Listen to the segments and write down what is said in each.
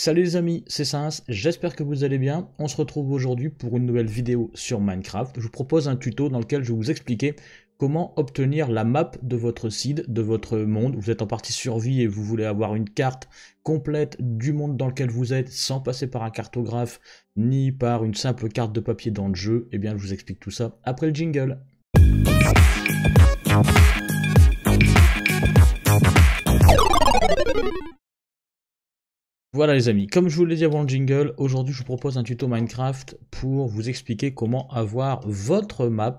Salut les amis, c'est Sainz, j'espère que vous allez bien. On se retrouve aujourd'hui pour une nouvelle vidéo sur Minecraft. Je vous propose un tuto dans lequel je vais vous expliquer comment obtenir la map de votre seed, de votre monde. Vous êtes en partie survie et vous voulez avoir une carte complète du monde dans lequel vous êtes sans passer par un cartographe ni par une simple carte de papier dans le jeu. Eh bien, je vous explique tout ça après le jingle. Voilà les amis, comme je vous l'ai dit avant le jingle, aujourd'hui je vous propose un tuto Minecraft pour vous expliquer comment avoir votre map,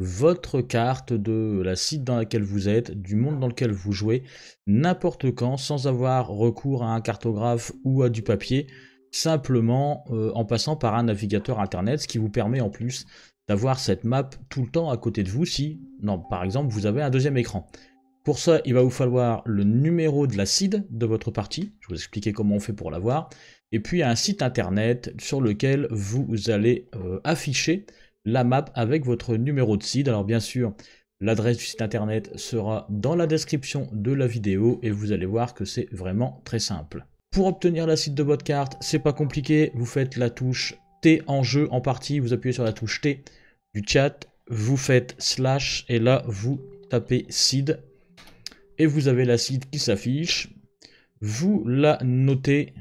votre carte de la site dans laquelle vous êtes, du monde dans lequel vous jouez, n'importe quand, sans avoir recours à un cartographe ou à du papier, simplement euh, en passant par un navigateur internet, ce qui vous permet en plus d'avoir cette map tout le temps à côté de vous si, non, par exemple, vous avez un deuxième écran. Pour ça, il va vous falloir le numéro de la seed de votre partie. Je vais vous expliquer comment on fait pour l'avoir. Et puis un site internet sur lequel vous allez euh, afficher la map avec votre numéro de seed. Alors bien sûr, l'adresse du site internet sera dans la description de la vidéo et vous allez voir que c'est vraiment très simple. Pour obtenir la seed de votre carte, c'est pas compliqué. Vous faites la touche T en jeu en partie, vous appuyez sur la touche T du chat, vous faites slash et là vous tapez seed et vous avez la site qui s'affiche. Vous la notez.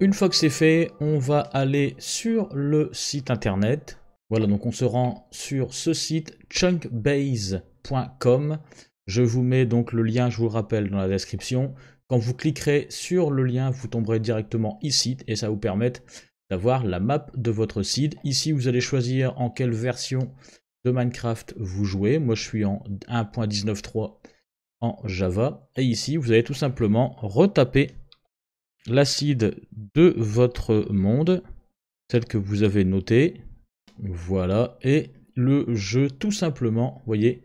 Une fois que c'est fait, on va aller sur le site internet. Voilà, donc on se rend sur ce site chunkbase.com. Je vous mets donc le lien, je vous le rappelle, dans la description. Quand vous cliquerez sur le lien, vous tomberez directement ici et ça vous permet d'avoir la map de votre site. Ici, vous allez choisir en quelle version de Minecraft vous jouez. Moi, je suis en 1.19.3 en Java. Et ici, vous allez tout simplement retaper l'acide de votre monde, celle que vous avez noté Voilà, et le jeu tout simplement, voyez,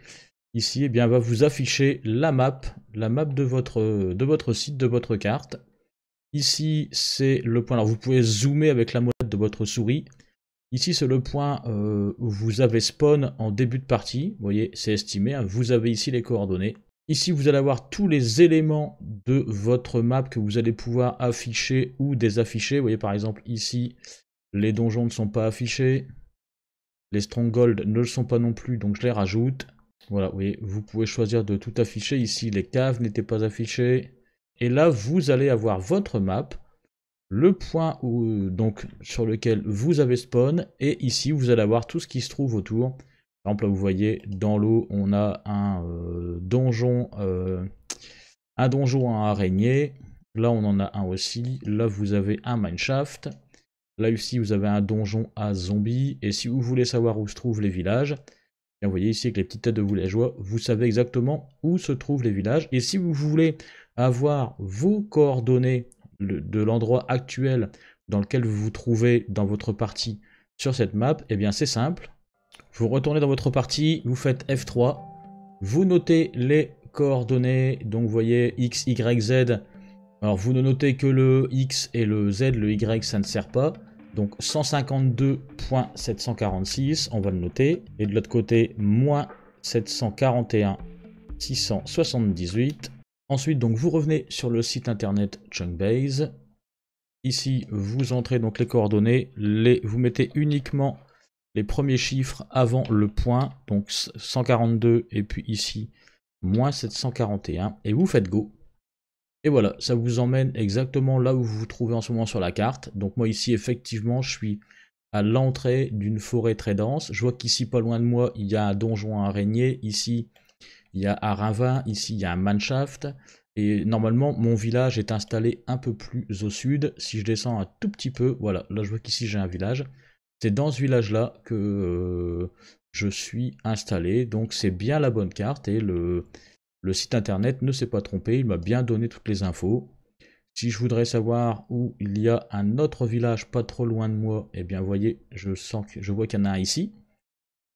ici, et eh bien, va vous afficher la map, la map de votre, de votre site, de votre carte. Ici, c'est le point. Alors, vous pouvez zoomer avec la molette de votre souris. Ici, c'est le point euh, où vous avez spawn en début de partie. voyez, c'est estimé. Hein. Vous avez ici les coordonnées. Ici, vous allez avoir tous les éléments de votre map que vous allez pouvoir afficher ou désafficher. Vous voyez par exemple ici, les donjons ne sont pas affichés. Les strongholds ne le sont pas non plus, donc je les rajoute. Voilà, vous voyez, vous pouvez choisir de tout afficher. Ici, les caves n'étaient pas affichées. Et là, vous allez avoir votre map, le point donc, sur lequel vous avez spawn. Et ici, vous allez avoir tout ce qui se trouve autour. Par exemple, là, vous voyez, dans l'eau, on a un... Euh, euh, donjon, un donjon à araignée. Là, on en a un aussi. Là, vous avez un mineshaft. Là, ici, vous avez un donjon à zombies. Et si vous voulez savoir où se trouvent les villages, vous voyez ici avec les petites têtes de villageois, vous savez exactement où se trouvent les villages. Et si vous voulez avoir vos coordonnées de l'endroit actuel dans lequel vous vous trouvez dans votre partie sur cette map, eh bien c'est simple. Vous retournez dans votre partie, vous faites F3, vous notez les coordonnées, donc vous voyez x, y, z. Alors vous ne notez que le x et le z, le y ça ne sert pas. Donc 152.746, on va le noter. Et de l'autre côté, moins 741 678. Ensuite, donc vous revenez sur le site internet Chunkbase. Ici, vous entrez donc les coordonnées, les, vous mettez uniquement les premiers chiffres avant le point, donc 142 et puis ici moins 741, et vous faites go. Et voilà, ça vous emmène exactement là où vous vous trouvez en ce moment sur la carte. Donc moi ici, effectivement, je suis à l'entrée d'une forêt très dense. Je vois qu'ici, pas loin de moi, il y a un donjon à araignée. Ici, il y a un ravin. Ici, il y a un manshaft. Et normalement, mon village est installé un peu plus au sud. Si je descends un tout petit peu, voilà, là je vois qu'ici j'ai un village. C'est dans ce village-là que euh, je suis installé. Donc c'est bien la bonne carte et le, site internet ne s'est pas trompé. Il m'a bien donné toutes les infos. Si je voudrais savoir où il y a un autre village pas trop loin de moi, eh bien voyez, je sens que je vois qu'il y en a un ici.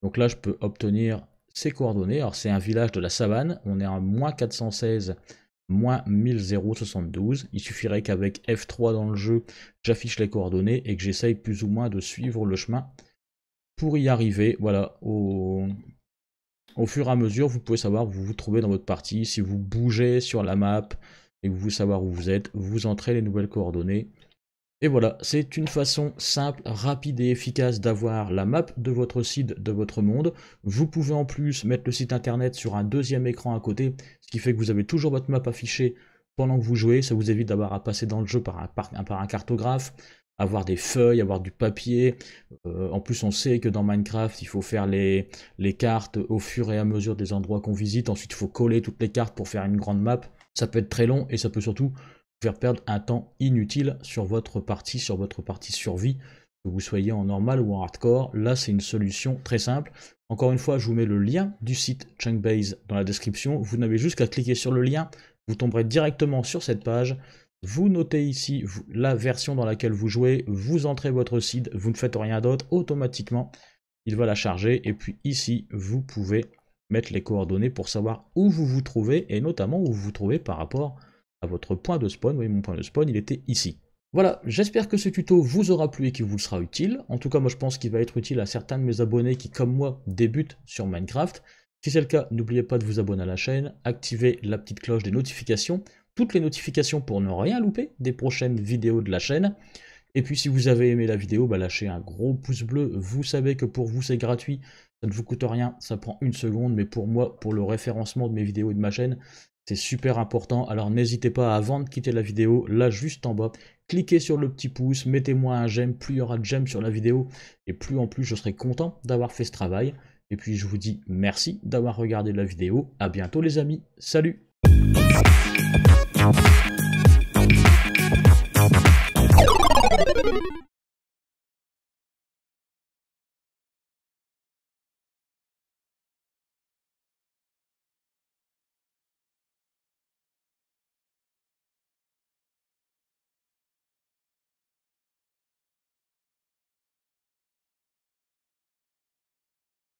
Donc là, je peux obtenir ses coordonnées. Alors c'est un village de la savane. On est à moins 416 moins 1072, Il suffirait qu'avec F3 dans le jeu, j'affiche les coordonnées et que j'essaye plus ou moins de suivre le chemin pour y arriver. Voilà, au, au fur et à mesure, vous pouvez savoir où vous vous trouvez dans votre partie. Si vous bougez sur la map et que vous voulez savoir où vous êtes, vous entrez les nouvelles coordonnées et voilà, c'est une façon simple, rapide et efficace d'avoir la map de votre site, de votre monde. Vous pouvez en plus mettre le site internet sur un deuxième écran à côté, ce qui fait que vous avez toujours votre map affichée pendant que vous jouez. Ça vous évite d'avoir à passer dans le jeu par un, par, un cartographe, avoir des feuilles, avoir du papier. Euh, en plus, on sait que dans Minecraft, il faut faire les, les cartes au fur et à mesure des endroits qu'on visite. Ensuite, il faut coller toutes les cartes pour faire une grande map. Ça peut être très long et ça peut surtout faire perdre un temps inutile sur votre partie, sur votre partie survie, que vous soyez en normal ou en hardcore. Là, c'est une solution très simple. Encore une fois, je vous mets le lien du site Chunkbase dans la description. Vous n'avez juste qu'à cliquer sur le lien, vous tomberez directement sur cette page. Vous notez ici la version dans laquelle vous jouez, vous entrez votre site. vous ne faites rien d'autre, automatiquement, il va la charger. Et puis ici, vous pouvez mettre les coordonnées pour savoir où vous vous trouvez et notamment où vous vous trouvez par rapport à à votre point de spawn. oui mon point de spawn, il était ici. Voilà, j'espère que ce tuto vous aura plu et qu'il vous sera utile. En tout cas, moi je pense qu'il va être utile à certains de mes abonnés qui, comme moi, débutent sur Minecraft. Si c'est le cas, n'oubliez pas de vous abonner à la chaîne, activer la petite cloche des notifications, toutes les notifications pour ne rien louper des prochaines vidéos de la chaîne. Et puis si vous avez aimé la vidéo, bah, lâchez un gros pouce bleu. Vous savez que pour vous c'est gratuit, ça ne vous coûte rien, ça prend une seconde, mais pour moi, pour le référencement de mes vidéos et de ma chaîne, c'est super important. Alors n'hésitez pas avant de quitter la vidéo, là juste en bas, cliquez sur le petit pouce, mettez-moi un j'aime, plus il y aura de j'aime sur la vidéo, et plus en plus je serai content d'avoir fait ce travail. Et puis je vous dis merci d'avoir regardé la vidéo. À bientôt les amis. Salut